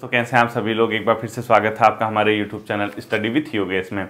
तो कैसे हैं आप सभी लोग एक बार फिर से स्वागत है आपका हमारे YouTube channel study with Yogesh में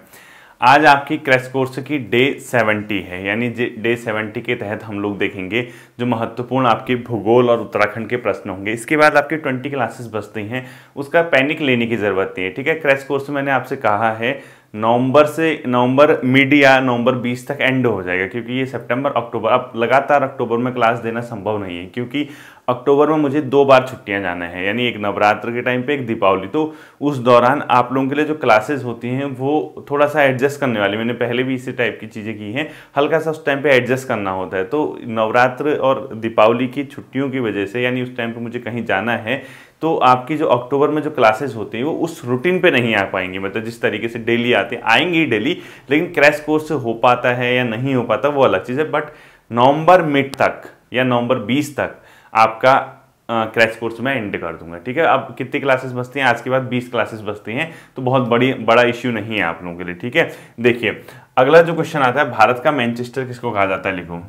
आज आपकी क्रैश कोर्स की डे 70 है यानी डे 70 के तहत हम लोग देखेंगे जो महत्वपूर्ण आपके भूगोल और उत्तराखंड के प्रश्न होंगे इसके बाद आपके 20 क्लासेस बचती हैं उसका पैनिक लेने की ज़रूरत नहीं है ठीक है क्रैश कोर्स मैंने आपसे कहा है नवंबर से नवंबर मिड या नवंबर 20 तक एंड हो जाएगा क्योंकि ये सितंबर अक्टूबर अब लगातार अक्टूबर में क्लास देना संभव नहीं है क्योंकि अक्टूबर में मुझे दो बार छुट्टियां जाना है यानी एक नवरात्र के टाइम पे एक दीपावली तो उस दौरान आप लोगों के लिए जो क्लासेस होती हैं वो थोड़ा सा एडजस्ट करने वाली मैंने पहले भी इसी टाइप की चीज़ें की हैं हल्का सा उस टाइम पे एडजस्ट करना होता है तो नवरात्र और दीपावली की छुट्टियों की वजह से यानी उस टाइम पर मुझे कहीं जाना है तो आपकी जो अक्टूबर में जो क्लासेस होती हैं वो उस रूटीन पे नहीं आ पाएंगी मतलब जिस तरीके से डेली आते हैं आएंगे ही डेली लेकिन क्रैश कोर्स हो पाता है या नहीं हो पाता वो अलग चीज़ है बट नवंबर मिड तक या नवंबर बीस तक आपका क्रैश कोर्स मैं एंड कर दूंगा ठीक है अब कितनी क्लासेस बचती हैं आज के बाद 20 क्लासेस बचती हैं तो बहुत बड़ी बड़ा इश्यू नहीं है आप लोगों के लिए ठीक है देखिए अगला जो क्वेश्चन आता है भारत का मैनचेस्टर किसको कहा जाता है लिखो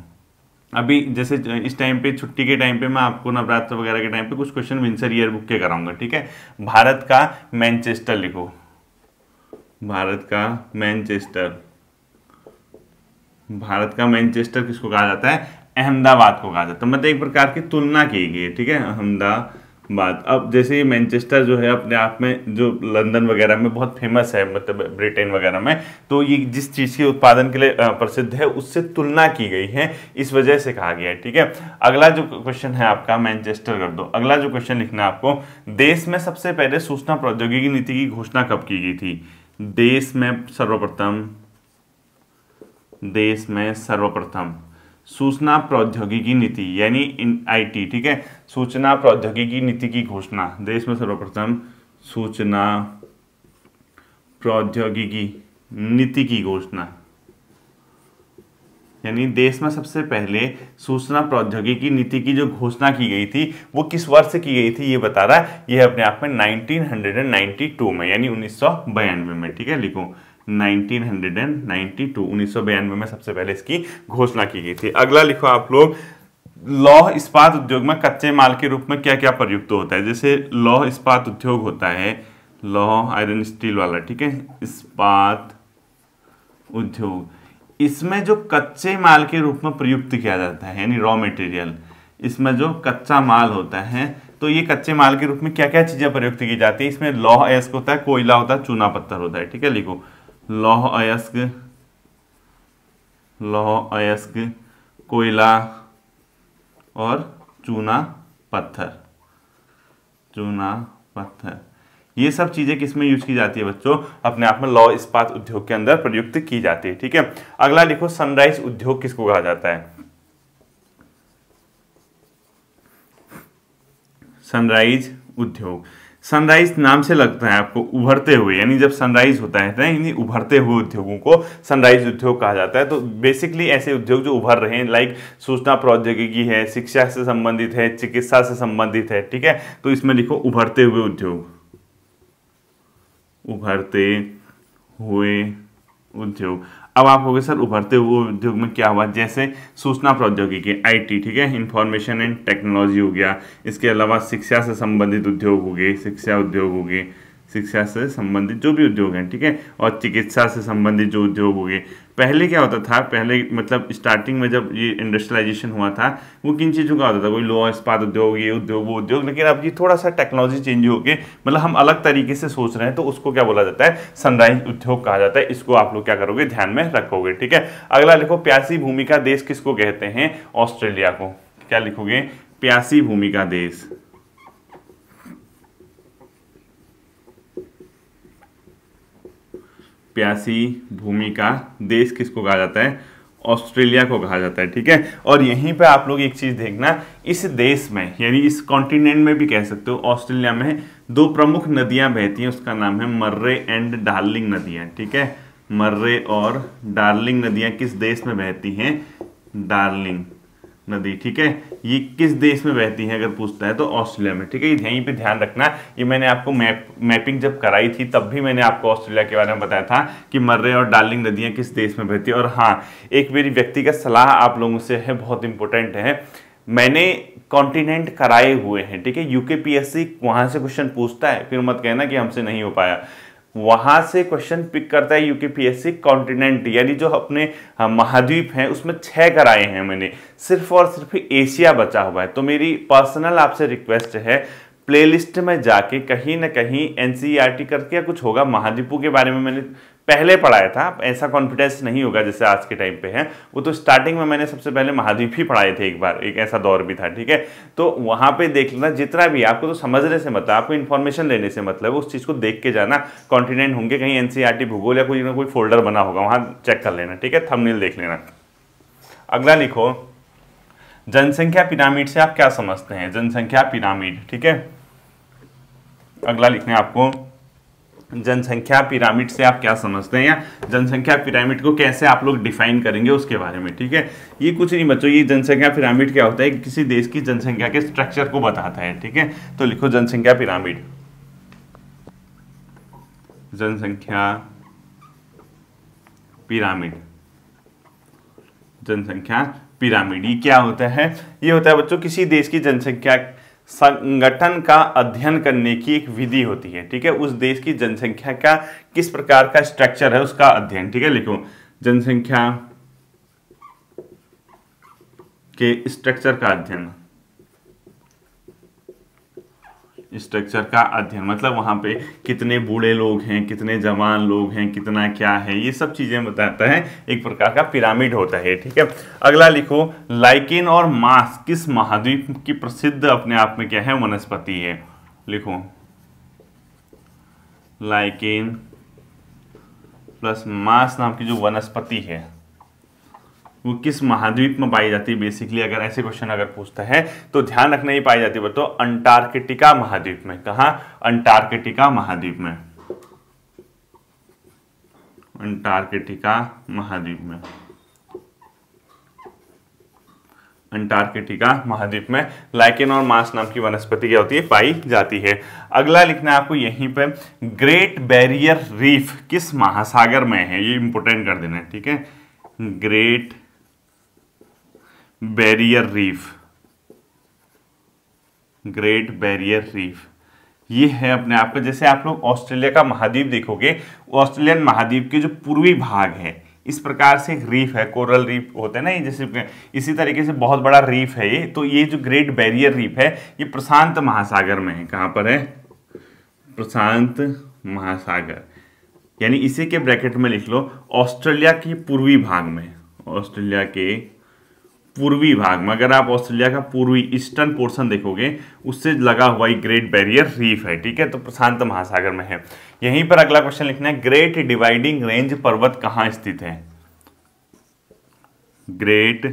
अभी जैसे इस टाइम पे छुट्टी के टाइम पे मैं आपको नवरात्र वगैरह के टाइम पे कुछ क्वेश्चन विंसर ईयर बुक के कराऊंगा ठीक है भारत का मैनचेस्टर लिखो भारत का मैनचेस्टर भारत का मैनचेस्टर किसको कहा जाता है अहमदाबाद को कहा जाता है मतलब एक प्रकार की तुलना की गई है ठीक है अहमदाबाद बात अब जैसे ये मैनचेस्टर जो है अपने आप में जो लंदन वगैरह में बहुत फेमस है मतलब ब्रिटेन वगैरह में तो ये जिस चीज़ के उत्पादन के लिए प्रसिद्ध है उससे तुलना की गई है इस वजह से कहा गया है ठीक है अगला जो क्वेश्चन है आपका मैनचेस्टर कर दो अगला जो क्वेश्चन लिखना आपको देश में सबसे पहले सूचना प्रौद्योगिकी नीति की घोषणा कब की गई थी देश में सर्वप्रथम देश में सर्वप्रथम सूचना प्रौद्योगिकी नीति यानी आईटी ठीक है सूचना प्रौद्योगिकी नीति की घोषणा देश में सर्वप्रथम सूचना प्रौद्योगिकी नीति की घोषणा यानी देश में सबसे पहले सूचना प्रौद्योगिकी नीति की जो घोषणा की गई थी वो किस वर्ष की गई थी ये बता रहा है ये अपने आप में 1992 में यानी उन्नीस में ठीक है लिखो 1992 में सबसे पहले इसकी घोषणा की गई थी अगला लिखो आप लोग लौह इस्पात उद्योग में कच्चे माल के रूप में क्या क्या प्रयुक्त होता है जैसे लौह इस्पात उद्योग होता है लौह आयरन स्टील वाला ठीक है इस्पात उद्योग इसमें जो कच्चे माल के रूप में प्रयुक्त किया जाता है यानी रॉ मटेरियल इसमें जो कच्चा माल होता है तो ये कच्चे माल के रूप में क्या क्या चीज़ें प्रयुक्त की जाती है इसमें लौह एस्क होता है कोयला होता है चूना पत्थर होता है ठीक है लिखो लौह अयस्क लौह अयस्क कोयला और चूना पत्थर चूना पत्थर ये सब चीज़ें किस में यूज की जाती है बच्चों अपने आप में लौह इस्पात उद्योग के अंदर प्रयुक्त की जाती है ठीक है अगला लिखो सनराइज उद्योग किसको कहा जाता है सनराइज उद्योग सनराइज नाम से लगता है आपको उभरते हुए यानी जब सनराइज होता है तो यानी उभरते हुए उद्योगों को सनराइज उद्योग कहा जाता है तो बेसिकली ऐसे उद्योग जो उभर रहे हैं लाइक सूचना प्रौद्योगिकी है शिक्षा से संबंधित है चिकित्सा से संबंधित है ठीक है तो इसमें लिखो उभरते हुए उद्योग उभरते हुए उद्योग अब आप हो गए सर उभरते हुए उद्योग में क्या हुआ जैसे सूचना प्रौद्योगिकी आईटी ठीक है इंफॉर्मेशन एंड टेक्नोलॉजी हो गया इसके अलावा शिक्षा से संबंधित उद्योग हो गए शिक्षा उद्योग हो गए शिक्षा से संबंधित जो भी उद्योग हैं ठीक है और चिकित्सा से संबंधित जो उद्योग हो गए पहले क्या होता था पहले मतलब स्टार्टिंग में जब ये इंडस्ट्रियलाइजेशन हुआ था वो किन चीज़ों का होता था कोई लोहा इस्पात उद्योग ये उद्योग वो उद्योग लेकिन अब ये थोड़ा सा टेक्नोलॉजी चेंज हो गई मतलब हम अलग तरीके से सोच रहे हैं तो उसको क्या बोला जाता है सनराइज उद्योग कहा जाता है इसको आप लोग क्या करोगे ध्यान में रखोगे ठीक है अगला लिखो प्यासी भूमिका देश किसको कहते हैं ऑस्ट्रेलिया को क्या लिखोगे प्यासी भूमिका देश प्यासी भूमि का देश किसको कहा जाता है ऑस्ट्रेलिया को कहा जाता है ठीक है और यहीं पे आप लोग एक चीज़ देखना इस देश में यानी इस कॉन्टिनेंट में भी कह सकते हो ऑस्ट्रेलिया में दो प्रमुख नदियां बहती हैं उसका नाम है मर्रे एंड डार्लिंग नदियां ठीक है मर्रे और डार्लिंग नदियां किस देश में बहती हैं डार्लिंग नदी ठीक है ये किस देश में बहती है अगर पूछता है तो ऑस्ट्रेलिया में ठीक है यहीं पे ध्यान रखना ये मैंने आपको मैप मैपिंग जब कराई थी तब भी मैंने आपको ऑस्ट्रेलिया के बारे में बताया था कि मर्रे और डार्लिंग नदियाँ किस देश में बहती है और हाँ एक मेरी व्यक्तिगत सलाह आप लोगों से है बहुत इंपॉर्टेंट है मैंने कॉन्टिनेंट कराए हुए हैं ठीक है यूके पीएससी वहाँ से क्वेश्चन पूछता है फिर मत कहना कि हमसे नहीं हो पाया वहां से क्वेश्चन पिक करता है यूके कॉन्टिनेंट यानी जो अपने हाँ, महाद्वीप हैं उसमें छह कराए हैं मैंने सिर्फ और सिर्फ एशिया बचा हुआ है तो मेरी पर्सनल आपसे रिक्वेस्ट है प्लेलिस्ट में जाके कहीं ना कहीं एन e करके या कुछ होगा महाद्वीपों के बारे में मैंने पहले पढ़ाया था ऐसा कॉन्फिडेंस नहीं होगा जैसे आज के टाइम पे है वो तो स्टार्टिंग में मैंने सबसे पहले महाद्वीप ही पढ़ाए थे एक बार एक ऐसा दौर भी था ठीक है तो वहाँ पे देख लेना जितना भी आपको तो समझने से मतलब आपको इन्फॉर्मेशन लेने से मतलब उस चीज़ को देख के जाना कॉन्टिनेंट होंगे कहीं एन e भूगोल या कोई ना कोई फोल्डर बना होगा वहाँ चेक कर लेना ठीक है थमनील देख लेना अगला लिखो जनसंख्या पिरामिड से आप क्या समझते हैं जनसंख्या पिरामिड ठीक है अगला लिखना है आपको जनसंख्या पिरामिड से आप क्या समझते हैं या जनसंख्या पिरामिड को कैसे आप लोग डिफाइन करेंगे उसके बारे में ठीक है ये कुछ नहीं बच्चों ये जनसंख्या पिरामिड क्या होता है किसी देश की जनसंख्या के स्ट्रक्चर को बताता है ठीक है तो लिखो जनसंख्या पिरामिड जनसंख्या पिरामिड जनसंख्या पिरामिड ये क्या होता है ये होता है बच्चों किसी देश की जनसंख्या संगठन का अध्ययन करने की एक विधि होती है ठीक है उस देश की जनसंख्या का किस प्रकार का स्ट्रक्चर है उसका अध्ययन ठीक है लिखो जनसंख्या के स्ट्रक्चर का अध्ययन स्ट्रक्चर का अध्ययन मतलब वहाँ पे कितने बूढ़े लोग हैं कितने जवान लोग हैं कितना क्या है ये सब चीज़ें बताता है एक प्रकार का पिरामिड होता है ठीक है अगला लिखो लाइकिन और मास किस महाद्वीप की प्रसिद्ध अपने आप में क्या है वनस्पति है लिखो लाइकेन प्लस मास नाम की जो वनस्पति है वो किस महाद्वीप में पाई जाती है बेसिकली अगर ऐसे क्वेश्चन अगर पूछता है तो ध्यान रखना ही पाई जाती है बताओ अंटार्कटिका महाद्वीप में कहा अंटार्कटिका महाद्वीप में अंटार्कटिका महाद्वीप में अंटार्कटिका महाद्वीप में लाइकेन और मास नाम की वनस्पति क्या होती है पाई जाती है अगला लिखना है आपको यहीं पे ग्रेट बैरियर रीफ किस महासागर में है ये इंपोर्टेंट कर देना है ठीक है great barrier reef great barrier reef ये है अपने आप को जैसे आप लोग ऑस्ट्रेलिया का महाद्वीप देखोगे ऑस्ट्रेलियन महाद्वीप के जो पूर्वी भाग है इस प्रकार से एक रीफ है कोरल रीफ होता है ना ये जैसे इसी तरीके से बहुत बड़ा रीफ है ये तो ये जो ग्रेट बैरियर रीफ है ये प्रशांत महासागर में है कहाँ पर है प्रशांत महासागर यानी इसी के ब्रैकेट में लिख लो ऑस्ट्रेलिया के पूर्वी भाग में ऑस्ट्रेलिया के पूर्वी भाग में अगर आप ऑस्ट्रेलिया का पूर्वी ईस्टर्न पोर्शन देखोगे उससे लगा हुआ ही ग्रेट बैरियर रीफ है ठीक है तो प्रशांत महासागर में है यहीं पर अगला क्वेश्चन लिखना है ग्रेट डिवाइडिंग रेंज पर्वत कहाँ स्थित है ग्रेट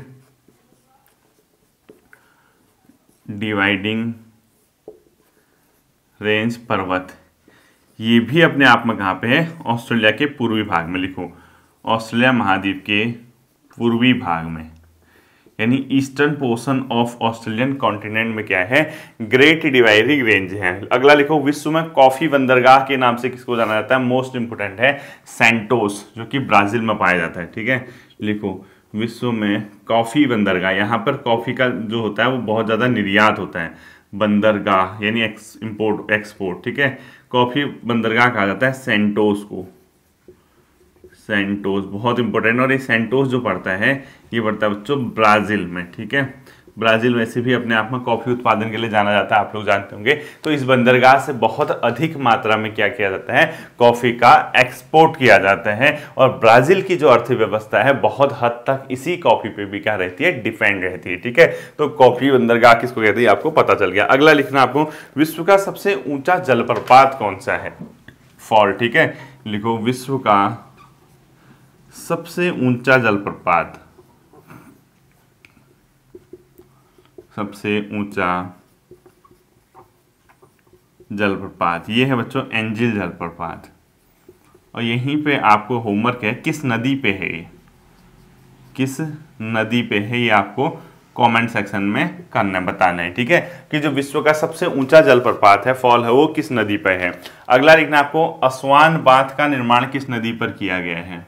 डिवाइडिंग रेंज पर्वत ये भी अपने आप में कहाँ पे है ऑस्ट्रेलिया के पूर्वी भाग में लिखो ऑस्ट्रेलिया महाद्वीप के पूर्वी भाग में यानी eastern portion of Australian continent में क्या है ग्रेट डिवाइडिंग रेंज है अगला लिखो विश्व में कॉफी बंदरगाह के नाम से किसको जाना जाता है मोस्ट इंपोर्टेंट है सेंटोस जो कि ब्राजील में पाया जाता है ठीक है लिखो विश्व में कॉफ़ी बंदरगाह यहाँ पर कॉफ़ी का जो होता है वो बहुत ज़्यादा निर्यात होता है बंदरगाह यानी एक्स इम्पोर्ट एक्सपोर्ट ठीक है कॉफ़ी बंदरगाह कहा जाता है सेंटोस को सेंटोस बहुत इंपॉर्टेंट और ये सेंटोस जो पड़ता है ये पड़ता है बच्चों ब्राज़ील में ठीक है ब्राज़ील वैसे भी अपने आप में कॉफ़ी उत्पादन के लिए जाना जाता है आप लोग जानते होंगे तो इस बंदरगाह से बहुत अधिक मात्रा में क्या किया जाता है कॉफ़ी का एक्सपोर्ट किया जाता है और ब्राज़ील की जो अर्थव्यवस्था है बहुत हद तक इसी कॉफ़ी पे भी क्या रहती है डिपेंड रहती है ठीक है तो कॉफ़ी बंदरगाह किसको कहते हैं आपको पता चल गया अगला लिखना आपको विश्व का सबसे ऊंचा जलप्रपात कौन सा है फॉल ठीक है लिखो विश्व का सबसे ऊंचा जलप्रपात सबसे ऊंचा जलप्रपात ये है बच्चों एंजिल जलप्रपात और यहीं पे आपको होमवर्क है किस नदी पे है ये किस नदी पे है ये आपको कमेंट सेक्शन में करना बताना है ठीक है कि जो विश्व का सबसे ऊंचा जलप्रपात है फॉल है वो किस नदी पर है अगला लिखना आपको असवान बांध का निर्माण किस नदी पर किया गया है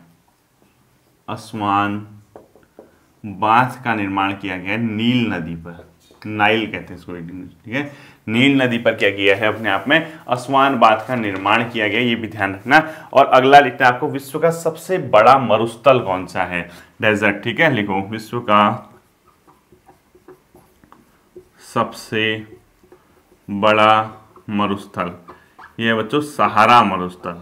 अस्वान बांध का निर्माण किया गया है नील नदी पर नाइल कहते हैं इसको ठीक है नील नदी पर क्या किया है अपने आप में अस्वान बांध का निर्माण किया गया ये भी ध्यान रखना और अगला लिखना है आपको विश्व का सबसे बड़ा मरुस्थल कौन सा है डेजर्ट ठीक है लिखो विश्व का सबसे बड़ा मरुस्थल यह बच्चों सहारा मरुस्थल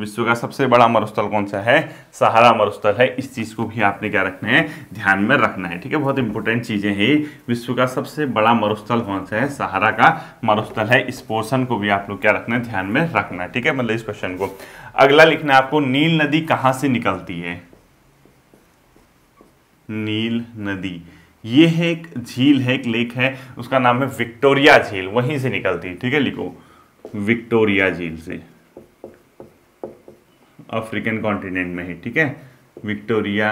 विश्व का सबसे बड़ा मरुस्थल कौन सा है सहारा मरुस्थल है इस चीज़ को भी आपने क्या रखना है ध्यान में रखना है ठीक है बहुत इंपॉर्टेंट चीज़ें हैं विश्व का सबसे बड़ा मरुस्थल कौन सा है सहारा का मरुस्थल है इस पोर्सन को भी आप लोग क्या रखना है ध्यान में रखना है ठीक है मतलब इस क्वेश्चन को अगला लिखना है आपको नील नदी कहाँ से निकलती है नील नदी ये है एक झील है एक लेक है उसका नाम है विक्टोरिया झील वहीं से निकलती है ठीक है लिखो विक्टोरिया झील से अफ्रीकन कॉन्टिनेंट में ही ठीक है विक्टोरिया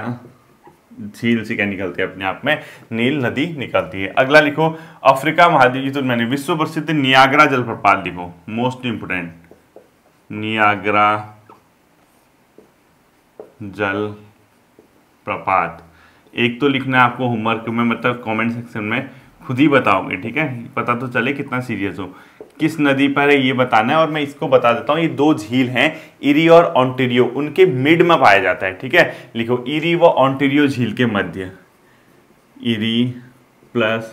झील से क्या निकलती है अपने आप में नील नदी निकलती है अगला लिखो अफ्रीका महाद्वीप ये तो मैंने विश्व प्रसिद्ध नियाग्रा जलप्रपात लिखो मोस्ट इंपोर्टेंट नियाग्रा जल प्रपात एक तो लिखना है आपको होमवर्क में मतलब कमेंट सेक्शन में खुद ही बताओगे ठीक है पता तो चले कितना सीरियस हो किस नदी पर है ये बताना है और मैं इसको बता देता हूँ ये दो झील हैं इरी और ऑन्टेरियो उनके मिड में पाया जाता है ठीक है लिखो इरी व ऑन्टेरियो झील के मध्य इरी प्लस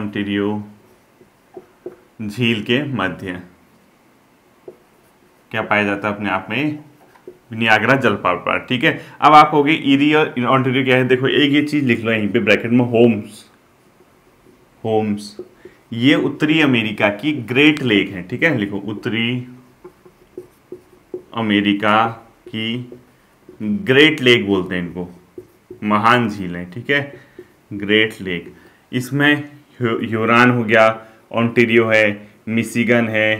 ऑन्टेरियो झील के मध्य क्या पाया जाता है अपने आप में नियाग्रा जलपापात ठीक है अब आप हो गए ईरी और ऑन्टेरियो क्या है देखो एक ये चीज़ लिख लो यहीं पे ब्रैकेट में होम्स होम्स ये उत्तरी अमेरिका की ग्रेट लेक है ठीक है लिखो उत्तरी अमेरिका की ग्रेट लेक बोलते हैं इनको महान झील है ठीक है ग्रेट लेक इसमें यूरान हो गया ऑन्टेरियो है मिशिगन है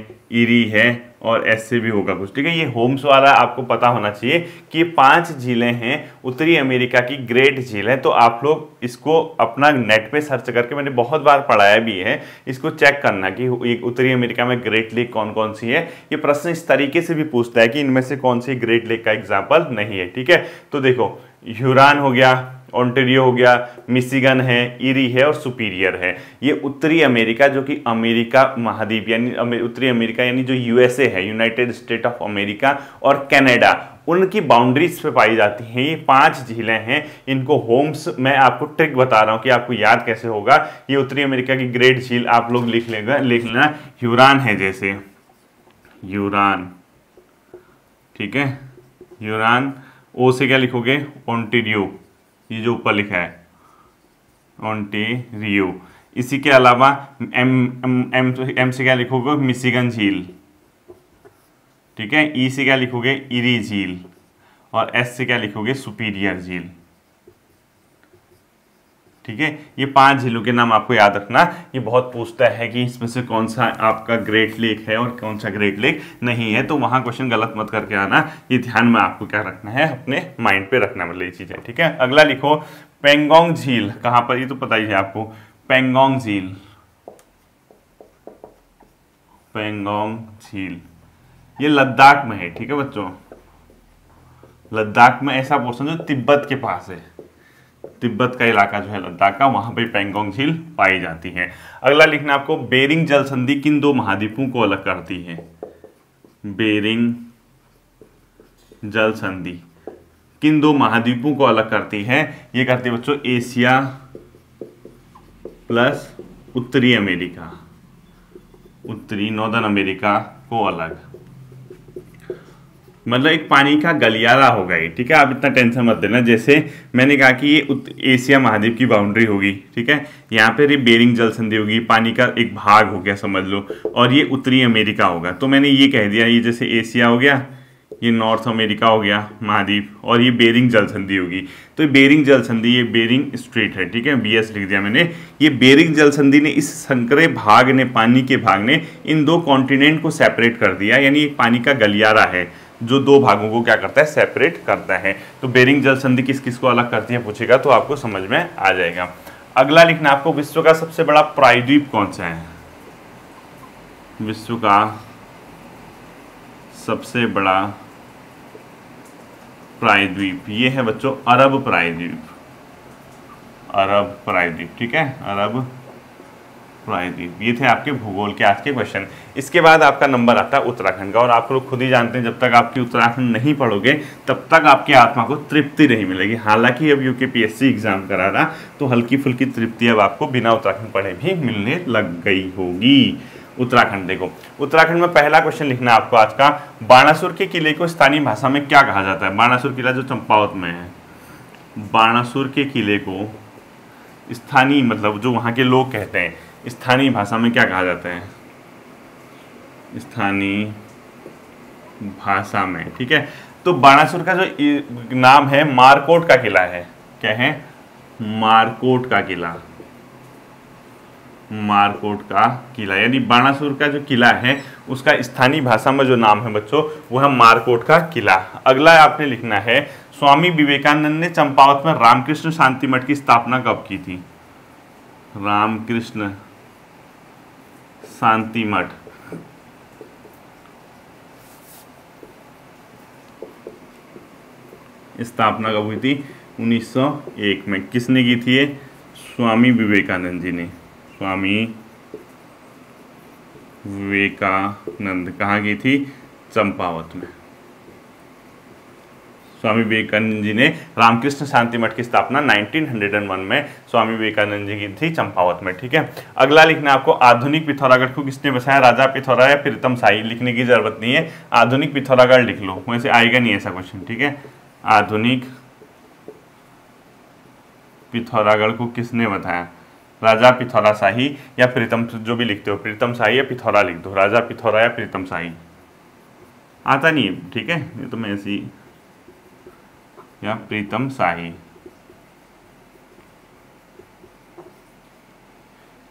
इरी है और एस से भी होगा कुछ ठीक है ये होम्स वाला आपको पता होना चाहिए कि पांच झीलें हैं उत्तरी अमेरिका की ग्रेट झील है तो आप लोग इसको अपना नेट पे सर्च करके मैंने बहुत बार पढ़ाया भी है इसको चेक करना कि उत्तरी अमेरिका में ग्रेट लेक कौन कौन सी है ये प्रश्न इस तरीके से भी पूछता है कि इनमें से कौन सी ग्रेट लेक का एग्जाम्पल नहीं है ठीक है तो देखो ह्यूरान हो गया ऑन्टेरियो हो गया मिशिगन है इरी है और सुपीरियर है ये उत्तरी अमेरिका जो कि अमेरिका महाद्वीप यानी उत्तरी अमेरिका यानी जो यूएसए है यूनाइटेड स्टेट ऑफ अमेरिका और कनाडा उनकी बाउंड्रीज पे पाई जाती हैं ये पांच झीलें हैं इनको होम्स मैं आपको ट्रिक बता रहा हूँ कि आपको याद कैसे होगा ये उत्तरी अमेरिका की ग्रेट झील आप लोग लिख लेगा लिख लेना यूरान है जैसे यूरान ठीक है यूरान ओ से क्या लिखोगे ओंटेरियो ये जो ऊपर लिखा है ओंटेरियो इसी के अलावा एम एम एम, एम से क्या लिखोगे मिशिगन झील ठीक है ई e से क्या लिखोगे इरी झील और एस से क्या लिखोगे सुपीरियर झील ठीक है ये पांच जिलों के नाम आपको याद रखना ये बहुत पूछता है कि इसमें से कौन सा आपका ग्रेट लेक है और कौन सा ग्रेट लेक नहीं है तो वहां क्वेश्चन गलत मत करके आना ये ध्यान में आपको क्या रखना है अपने माइंड पे रखना मतलब ये है ठीक है अगला लिखो पेंगोंग झील कहां पर ये तो पता ही है आपको पेंगोंग झील पेंगोंग झील ये लद्दाख में है ठीक है बच्चों लद्दाख में ऐसा पोर्सन जो तिब्बत के पास है तिब्बत का इलाका जो है लद्दाख का वहाँ पर पेंगोंग झील पाई जाती है अगला लिखना आपको बेरिंग जल संधि किन दो महाद्वीपों को अलग करती है बेरिंग जल संधि किन दो महाद्वीपों को अलग करती है ये करती है बच्चों एशिया प्लस उत्तरी अमेरिका उत्तरी नॉर्दर्न अमेरिका को अलग मतलब एक पानी का गलियारा हो गई ठीक है आप इतना टेंशन मत देना जैसे मैंने कहा कि ये एशिया महाद्वीप की बाउंड्री होगी ठीक है यहाँ पर ये बेरिंग जल संधि होगी पानी का एक भाग हो गया समझ लो और ये उत्तरी अमेरिका होगा तो मैंने ये कह दिया ये जैसे एशिया हो गया ये नॉर्थ अमेरिका हो गया महाद्वीप और ये बेरिंग जल संधि होगी तो ये बेरिंग जल संधि ये बेरिंग स्ट्रीट है ठीक है बी एस लिख दिया मैंने ये बेरिंग जल संधि ने इस संकरे भाग ने पानी के भाग ने इन दो कॉन्टिनेंट को सेपरेट कर दिया यानी एक पानी का गलियारा है जो दो भागों को क्या करता है सेपरेट करता है तो बेरिंग जल संधि किस किस को अलग करती है पूछेगा तो आपको समझ में आ जाएगा अगला लिखना आपको विश्व का सबसे बड़ा प्रायद्वीप कौन सा है विश्व का सबसे बड़ा प्रायद्वीप ये है बच्चों अरब प्रायद्वीप अरब प्रायद्वीप ठीक है अरब प्रायद्वीप ये थे आपके भूगोल के आज के क्वेश्चन इसके बाद आपका नंबर आता है उत्तराखंड का और आप लोग खुद ही जानते हैं जब तक आपकी उत्तराखंड नहीं पढ़ोगे तब तक आपकी आत्मा को तृप्ति नहीं मिलेगी हालांकि अब यू के एग्ज़ाम करा रहा तो हल्की फुल्की तृप्ति अब आपको बिना उत्तराखंड पढ़े भी मिलने लग गई होगी उत्तराखंड देखो उत्तराखंड में पहला क्वेश्चन लिखना आपको आज का बाणासुर के किले को स्थानीय भाषा में क्या कहा जाता है बाणासुर किला जो चंपावत में है बाणासुर के किले को स्थानीय मतलब जो वहाँ के लोग कहते हैं स्थानीय भाषा में क्या कहा जाता है स्थानीय भाषा में ठीक है तो बाणासुर का जो नाम है मारकोट का किला है क्या है मारकोट का किला मारकोट का किला यानी बाणासुर का जो किला है उसका स्थानीय भाषा में जो नाम है बच्चों वो है मारकोट का किला अगला आपने लिखना है स्वामी विवेकानंद ने चंपावत में रामकृष्ण शांति मठ की स्थापना कब की थी रामकृष्ण शांति मठ स्थापना कब हुई थी 1901 में किसने की थी स्वामी विवेकानंद जी ने स्वामी विवेकानंद कहाँ की थी चंपावत में स्वामी विवेकानंद जी ने रामकृष्ण शांति मठ की स्थापना 1901 में स्वामी विवेकानंद जी की थी चंपावत में ठीक है अगला लिखना आपको आधुनिक पिथौरागढ़ को किसने बसाया राजा पिथौरा या प्रीतम साई लिखने की जरूरत नहीं है आधुनिक पिथौरागढ़ लिख लो वैसे आएगा नहीं ऐसा क्वेश्चन ठीक है आधुनिक पिथौरागढ़ को किसने बताया राजा पिथौरा शाही या प्रीतम जो भी लिखते हो प्रीतम शाही या पिथौरा लिख दो राजा पिथौरा या प्रीतम शाही आता नहीं ठीक है ये तो मैं ऐसी या प्रीतम शाही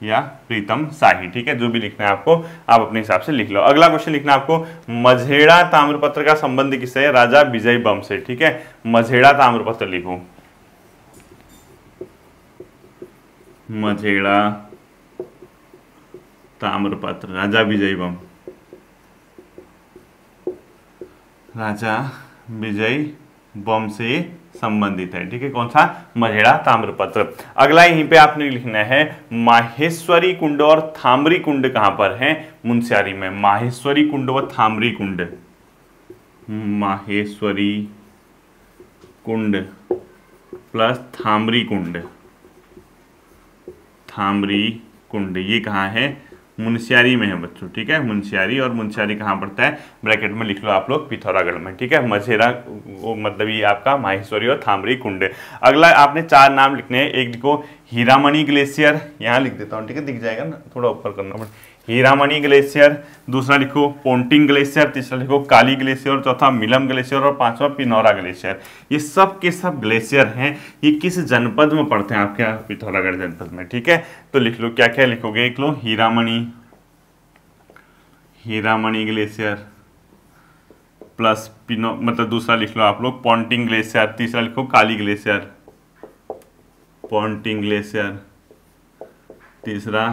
या प्रीतम शाही ठीक है जो भी लिखना है आपको आप अपने हिसाब से लिख लो अगला क्वेश्चन लिखना है आपको मझेड़ा ताम्रपत्र का संबंध किससे है राजा विजय बम से ठीक है मझेड़ा ताम्रपत्र लिखो मझेड़ा ताम्रपत्र राजा विजय बम राजा विजय बम से संबंधित है ठीक है कौन सा मझेड़ा ताम्रपत्र अगला यहीं पे आपने लिखना है माहेश्वरी कुंड और थामरी कुंड कहां पर है मुंशियारी में माहेश्वरी कुंड व थामरी कुंड हम्म, माहेश्वरी कुंड प्लस थामरी कुंड थामरी कुंड ये कहाँ है मुंशियारी में है बच्चों ठीक है मुंशियारी और मुंशियारी कहाँ पड़ता है ब्रैकेट में लिख लो आप लोग पिथौरागढ़ में ठीक है मझेरा मतलब ये आपका माहेश्वरी और थामरी कुंड अगला आपने चार नाम लिखने हैं एक को हीरामणि ग्लेशियर यहाँ लिख देता हूँ ठीक है दिख जाएगा ना थोड़ा ऊपर करना बट हीरामणि ग्लेशियर दूसरा लिखो पोन्टिंग ग्लेशियर तीसरा लिखो काली ग्लेशियर चौथा मिलम ग्लेशियर और पांचवा पिनौरा ग्लेशियर ये सब के सब ग्लेशियर हैं ये किस जनपद में पड़ते हैं आपके यहाँ पिथौरागढ़ जनपद में ठीक है तो लिख लो क्या क्या लिखोगे लिख लो हीरामणि हीरामणि ग्लेशियर प्लस पिनो मतलब दूसरा लिख लो आप लोग पॉन्टिंग ग्लेशियर तीसरा लिखो काली ग्लेशियर पॉन्टिंग ग्लेशियर तीसरा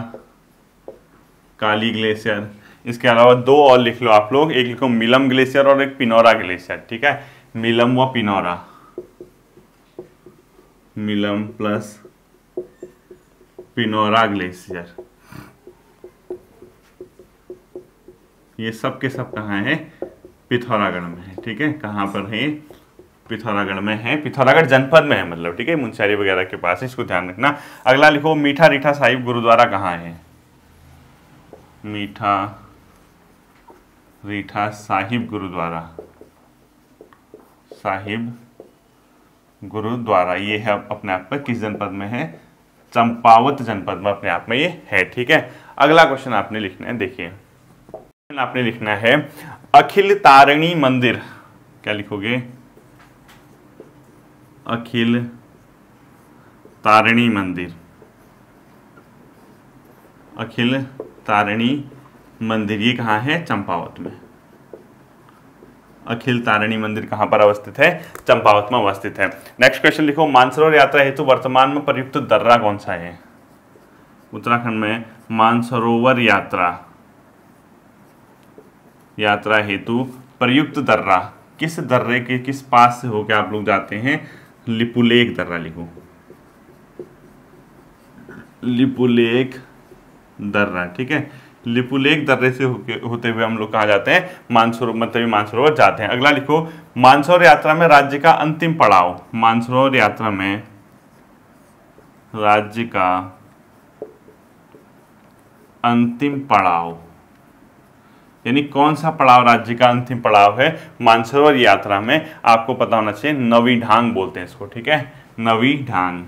काली ग्लेशियर इसके अलावा दो और लिख लो आप लोग एक लिखो मिलम ग्लेशियर और एक पिनौरा ग्लेशियर ठीक है मिलम व पिनौरा मिलम प्लस पिनौरा ग्लेशियर ये सब के सब कहाँ है पिथौरागढ़ में है ठीक है कहाँ पर है पिथौरागढ़ में है पिथौरागढ़ जनपद में है मतलब ठीक है मुंशारी वगैरह के पास इसको ध्यान रखना अगला लिखो मीठा रीठा साहिब गुरुद्वारा कहाँ है मीठा रीठा साहिब गुरुद्वारा साहिब गुरुद्वारा ये है अपने आप में किस जनपद में है चंपावत जनपद में अपने आप में ये है ठीक है अगला क्वेश्चन आपने लिखना है देखिए क्वेश्चन आपने लिखना है अखिल तारिणी मंदिर क्या लिखोगे अखिल तारिणी मंदिर अखिल तारिणी मंदिर ये कहाँ है चंपावत में अखिल तारिणी मंदिर कहां पर अवस्थित है चंपावत में अवस्थित है नेक्स्ट क्वेश्चन लिखो मानसरोवर यात्रा हेतु वर्तमान में प्रयुक्त दर्रा कौन सा है उत्तराखंड में मानसरोवर यात्रा यात्रा हेतु प्रयुक्त दर्रा किस दर्रे के किस पास से होकर आप लोग जाते हैं लिपुलेख दर्रा लिखो लिपुलेख दर्रा ठीक है लिपुलेख दर्रे से होते हुए हम लोग कहा जाते हैं मानसरोवर मतलब मानसरोवर जाते हैं अगला लिखो मानसरोवर यात्रा में राज्य का अंतिम पड़ाव मानसरोवर यात्रा में राज्य का अंतिम पड़ाव यानी कौन सा पड़ाव राज्य का अंतिम पड़ाव है मानसरोवर यात्रा में आपको पता होना चाहिए नवी ढांग बोलते हैं इसको ठीक है नवी ढांग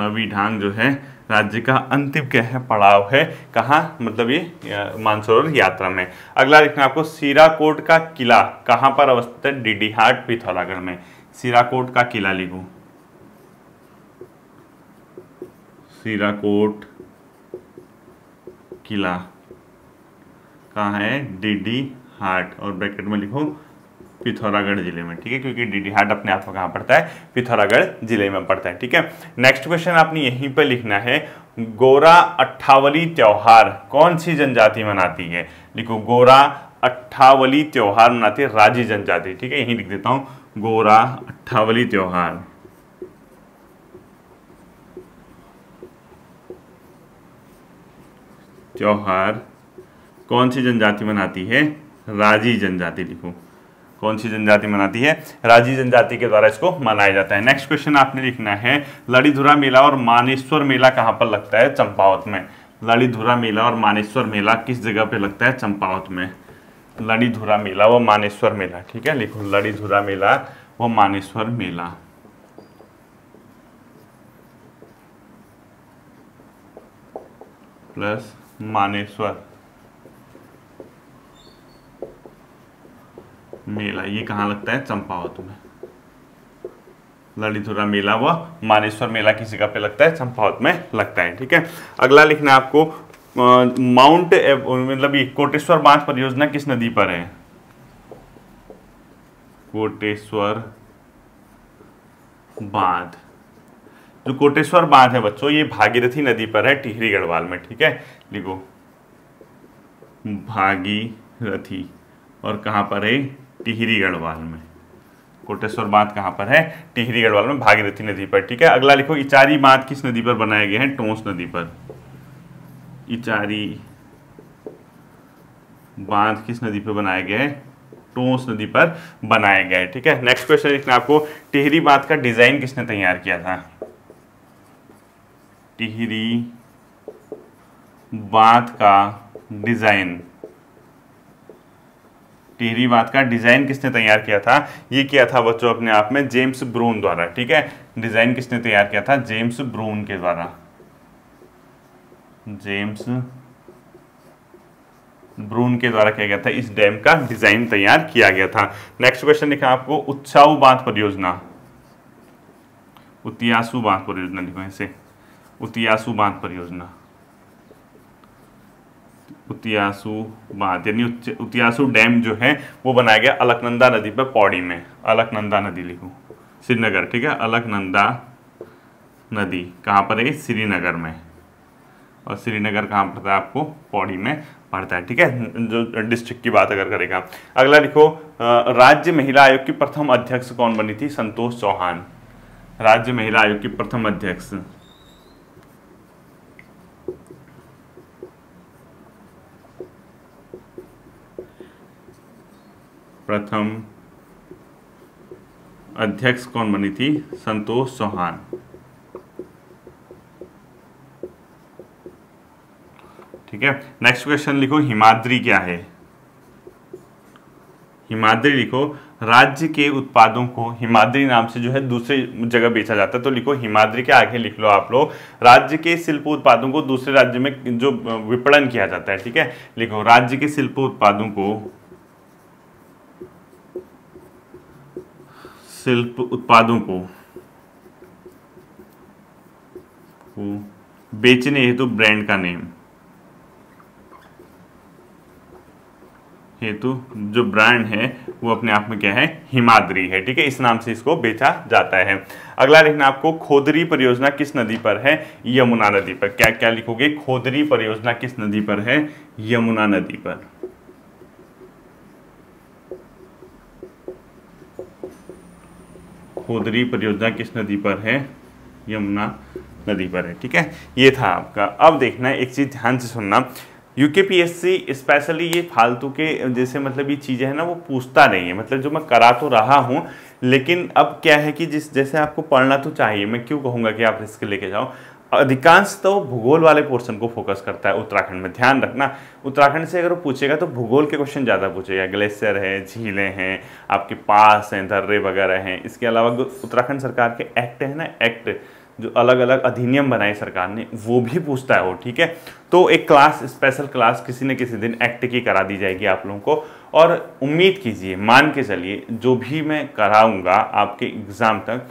नवी ढांग जो है राज्य का अंतिम क्या है पड़ाव है कहाँ मतलब ये मानसरोवर यात्रा में अगला देखना आपको सीराकोट का किला कहाँ पर अवस्थित है डीडीहाट पिथौरागढ़ में सीराकोट का किला लिखो सीराकोट किला कहा है डीडी हाट और ब्रैकेट में लिखो पिथौरागढ़ जिले में ठीक है क्योंकि डीडी हाट अपने आप को कहाँ पड़ता है पिथौरागढ़ जिले में पड़ता है ठीक है नेक्स्ट क्वेश्चन आपने यहीं पर लिखना है गोरा अट्ठावली त्यौहार कौन सी जनजाति मनाती है लिखो गोरा अट्ठावली त्यौहार मनाती है राजी जनजाति ठीक है यहीं लिख देता हूँ गोरा अट्ठावली त्यौहार त्यौहार कौन सी जनजाति मनाती है राजी जनजाति लिखो कौन सी जनजाति मनाती है राजी जनजाति के द्वारा इसको मनाया जाता है नेक्स्ट क्वेश्चन आपने लिखना है लड़ीधुरा मेला और मानेश्वर मेला कहाँ पर लगता है चंपावत में लड़ीधुरा मेला और मानेश्वर मेला किस जगह पे लगता है चंपावत में लड़ीधुरा मेला व मानेश्वर मेला ठीक है लिखो लड़ीधुरा मेला व मानेश्वर मेला प्लस मानेश्वर मेला ये कहाँ लगता है चंपावत में ललितुरा मेला व मानेश्वर मेला किस जगह पे लगता है चंपावत में लगता है ठीक है अगला लिखना आपको माउंट मतलब ये कोटेश्वर बांध परियोजना किस नदी पर है कोटेश्वर बांध जो कोटेश्वर बांध है बच्चों ये भागीरथी नदी पर है टिहरी गढ़वाल में ठीक है लिखो भागीरथी और कहाँ पर है टिहरी गढ़वाल में कोटेश्वर बांध कहाँ पर है टिहरी गढ़वाल में भागीरथी नदी पर ठीक है अगला लिखो इचारी बांध किस नदी पर बनाए गए हैं टोंस नदी पर इचारी बांध किस नदी पर बनाए गए हैं टोंस नदी पर बनाए गए ठीक है नेक्स्ट क्वेश्चन लिखना आपको टिहरी बांध का डिजाइन किसने तैयार किया था टिहरी बांध का डिज़ाइन टिहरी बांध का डिज़ाइन किसने तैयार किया था ये किया था बच्चों अपने आप में जेम्स ब्रून द्वारा ठीक है डिज़ाइन किसने तैयार किया था जेम्स ब्रून के द्वारा जेम्स ब्रून के द्वारा किया गया था इस डैम का डिज़ाइन तैयार किया गया था नेक्स्ट क्वेश्चन लिखा आपको उत्साह बांध परियोजना उत्यासु बांध परियोजना लिखो ऐसे उतियासु बांध परियोजना उतियासु बांध यानी उतियासु डैम जो है वो बनाया गया अलकनंदा नदी पर पौड़ी में अलकनंदा नदी लिखो श्रीनगर ठीक है अलकनंदा नदी कहाँ पर है श्रीनगर में और श्रीनगर कहाँ पड़ता है आपको पौड़ी में पड़ता है ठीक है जो डिस्ट्रिक्ट की बात अगर करेगा अगला लिखो राज्य महिला आयोग की प्रथम अध्यक्ष कौन बनी थी संतोष चौहान राज्य महिला आयोग की प्रथम अध्यक्ष प्रथम अध्यक्ष कौन बनी थी संतोष चौहान ठीक है नेक्स्ट क्वेश्चन लिखो हिमाद्री क्या है हिमाद्री लिखो राज्य के उत्पादों को हिमाद्री नाम से जो है दूसरे जगह बेचा जाता है तो लिखो हिमाद्री के आगे लिख लो आप लोग राज्य के शिल्प उत्पादों को दूसरे राज्य में जो विपणन किया जाता है ठीक है लिखो राज्य के शिल्प उत्पादों को शिल्प उत्पादों को, बेचने हेतु तो ब्रांड का नेम हेतु जो ब्रांड है वो अपने आप में क्या है हिमाद्री है ठीक है इस नाम से इसको बेचा जाता है अगला लिखना आपको खोदरी परियोजना किस नदी पर है यमुना नदी पर क्या क्या लिखोगे खोदरी परियोजना किस नदी पर है यमुना नदी पर खोदरी परियोजना किस नदी पर है यमुना नदी पर है ठीक है ये था आपका अब देखना एक चीज़ ध्यान से सुनना यूकेपीएससी स्पेशली ये फालतू के जैसे मतलब ये चीज़ें हैं ना वो पूछता नहीं है मतलब जो मैं करा तो रहा हूँ लेकिन अब क्या है कि जिस जैसे आपको पढ़ना तो चाहिए मैं क्यों कहूँगा कि आप रिस्क लेके जाओ अधिकांश तो भूगोल वाले पोर्शन को फोकस करता है उत्तराखंड में ध्यान रखना उत्तराखंड से अगर पूछेगा तो भूगोल के क्वेश्चन ज़्यादा पूछेगा ग्लेशियर है झीलें हैं आपके पास हैं दर्रे वगैरह हैं इसके अलावा उत्तराखंड सरकार के एक्ट है ना एक्ट जो अलग अलग अधिनियम बनाए सरकार ने वो भी पूछता है वो ठीक है तो एक क्लास स्पेशल क्लास किसी न किसी दिन एक्ट की करा दी जाएगी आप लोगों को और उम्मीद कीजिए मान के चलिए जो भी मैं कराऊंगा आपके एग्ज़ाम तक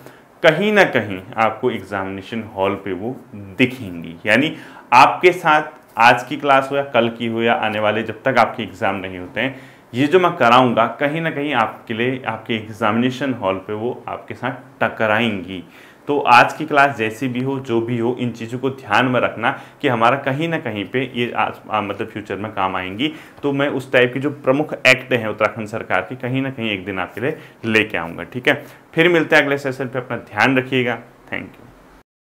कहीं ना कहीं आपको एग्जामिनेशन हॉल पे वो दिखेंगी यानी आपके साथ आज की क्लास हो या कल की हो या आने वाले जब तक आपके एग्ज़ाम नहीं होते हैं ये जो मैं कराऊंगा कहीं ना कहीं आपके लिए आपके एग्ज़ामिनेशन हॉल पे वो आपके साथ टकराएंगी तो आज की क्लास जैसी भी हो जो भी हो इन चीज़ों को ध्यान में रखना कि हमारा कहीं ना कहीं पे ये आज आ, मतलब फ्यूचर में काम आएंगी तो मैं उस टाइप के जो प्रमुख एक्ट हैं उत्तराखंड सरकार की कहीं ना कहीं एक दिन आपके लिए लेके आऊँगा ठीक है फिर मिलते हैं अगले सेशन पे अपना ध्यान रखिएगा थैंक यू